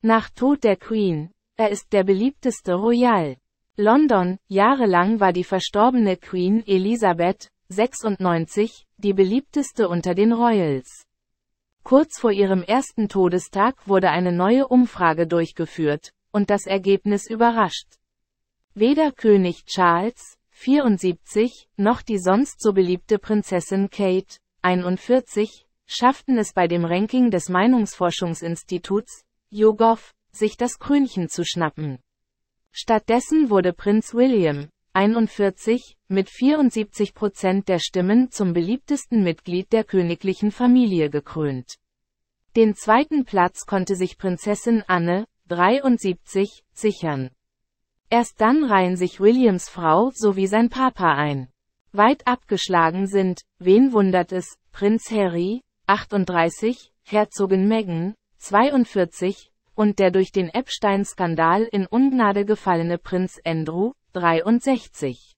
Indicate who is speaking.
Speaker 1: Nach Tod der Queen. Er ist der beliebteste Royal. London, jahrelang war die verstorbene Queen Elisabeth, 96, die beliebteste unter den Royals. Kurz vor ihrem ersten Todestag wurde eine neue Umfrage durchgeführt, und das Ergebnis überrascht. Weder König Charles, 74, noch die sonst so beliebte Prinzessin Kate, 41, schafften es bei dem Ranking des Meinungsforschungsinstituts, YouGov, sich das Krönchen zu schnappen. Stattdessen wurde Prinz William, 41, mit 74 Prozent der Stimmen zum beliebtesten Mitglied der königlichen Familie gekrönt. Den zweiten Platz konnte sich Prinzessin Anne, 73, sichern. Erst dann reihen sich Williams Frau sowie sein Papa ein. Weit abgeschlagen sind, wen wundert es, Prinz Harry, 38, Herzogin Meghan, 42, und der durch den Epstein-Skandal in Ungnade gefallene Prinz Andrew, 63.